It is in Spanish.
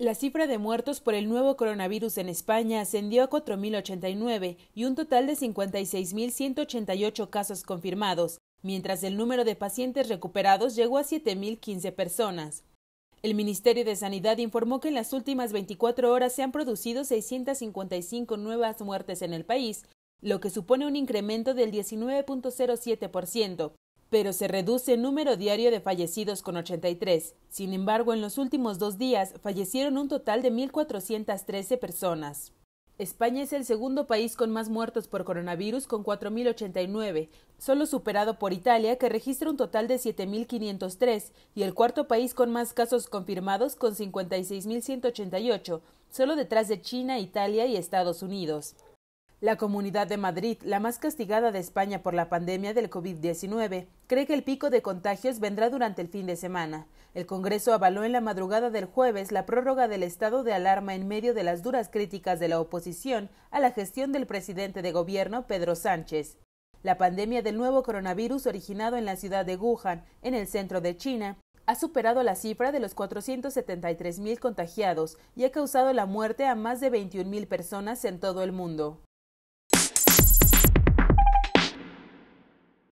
La cifra de muertos por el nuevo coronavirus en España ascendió a 4.089 y un total de 56.188 casos confirmados, mientras el número de pacientes recuperados llegó a 7.015 personas. El Ministerio de Sanidad informó que en las últimas 24 horas se han producido 655 nuevas muertes en el país, lo que supone un incremento del 19.07%, pero se reduce el número diario de fallecidos con 83. Sin embargo, en los últimos dos días fallecieron un total de 1.413 personas. España es el segundo país con más muertos por coronavirus con 4.089, solo superado por Italia que registra un total de 7.503 y el cuarto país con más casos confirmados con 56.188, solo detrás de China, Italia y Estados Unidos. La Comunidad de Madrid, la más castigada de España por la pandemia del COVID-19, cree que el pico de contagios vendrá durante el fin de semana. El Congreso avaló en la madrugada del jueves la prórroga del estado de alarma en medio de las duras críticas de la oposición a la gestión del presidente de gobierno, Pedro Sánchez. La pandemia del nuevo coronavirus originado en la ciudad de Wuhan, en el centro de China, ha superado la cifra de los mil contagiados y ha causado la muerte a más de mil personas en todo el mundo.